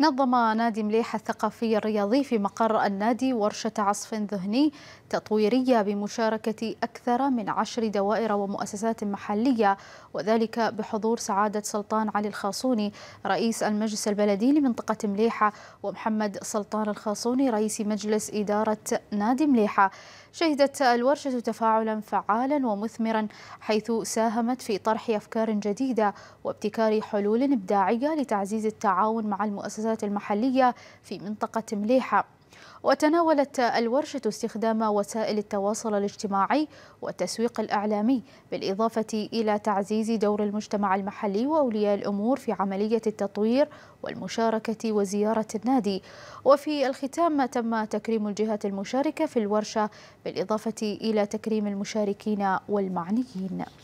نظم نادي مليح الثقافي الرياضي في مقر النادي ورشة عصف ذهني تطويرية بمشاركة أكثر من عشر دوائر ومؤسسات محلية وذلك بحضور سعادة سلطان علي الخاصوني رئيس المجلس البلدي لمنطقة مليحة ومحمد سلطان الخاصوني رئيس مجلس إدارة نادي مليحة شهدت الورشة تفاعلا فعالا ومثمرا حيث ساهمت في طرح أفكار جديدة وابتكار حلول إبداعية لتعزيز التعاون مع المؤسسات المحافظات المحلية في منطقة مليحة وتناولت الورشة استخدام وسائل التواصل الاجتماعي والتسويق الإعلامي بالإضافة إلى تعزيز دور المجتمع المحلي وأولياء الأمور في عملية التطوير والمشاركة وزيارة النادي وفي الختام تم تكريم الجهات المشاركة في الورشة بالإضافة إلى تكريم المشاركين والمعنيين